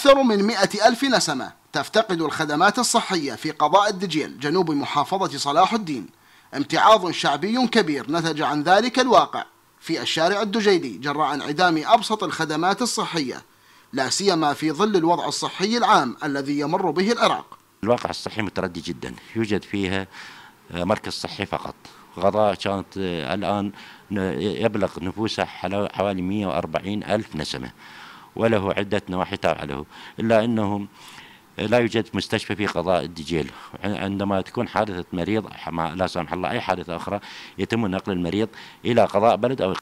أكثر من مئة ألف نسمة تفتقد الخدمات الصحية في قضاء الدجيل جنوب محافظة صلاح الدين امتعاض شعبي كبير نتج عن ذلك الواقع في الشارع الدجيلي جراء انعدام أبسط الخدمات الصحية لا سيما في ظل الوضع الصحي العام الذي يمر به العراق الواقع الصحي متردي جدا يوجد فيها مركز صحي فقط غضاء كانت الآن يبلغ نفوسه حوالي 140 ألف نسمة وله عدة نواحي تفعله إلا أنه لا يوجد مستشفى في قضاء الدجيل عندما تكون حادثة مريض لا سمح الله أي حادثة أخرى يتم نقل المريض إلى قضاء بلد أو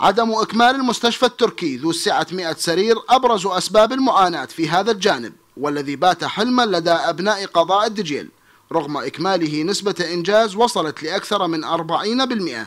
عدم إكمال المستشفى التركي ذو السعة 100 سرير أبرز أسباب المعاناة في هذا الجانب والذي بات حلما لدى أبناء قضاء الدجيل رغم إكماله نسبة إنجاز وصلت لأكثر من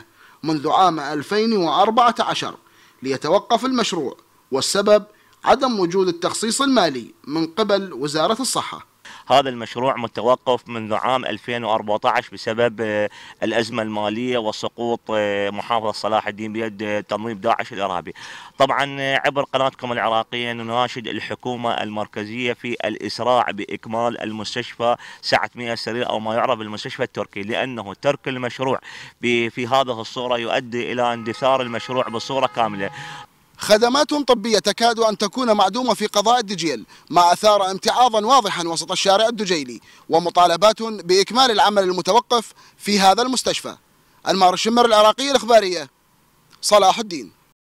40% منذ عام 2014 ليتوقف المشروع والسبب عدم وجود التخصيص المالي من قبل وزارة الصحة هذا المشروع متوقف منذ عام 2014 بسبب آه، الأزمة المالية وسقوط آه، محافظة صلاح الدين بيد آه، تنظيم داعش الإرهابي طبعا عبر قناتكم العراقية نناشد الحكومة المركزية في الإسراع بإكمال المستشفى سعة 100 سرير أو ما يعرف بالمستشفى التركي لأنه ترك المشروع في هذه الصورة يؤدي إلى اندثار المشروع بصورة كاملة خدمات طبية تكاد أن تكون معدومة في قضاء الدجيل ما أثار امتعاضا واضحا وسط الشارع الدجيلي ومطالبات بإكمال العمل المتوقف في هذا المستشفى أنمار الشمر الإخبارية صلاح الدين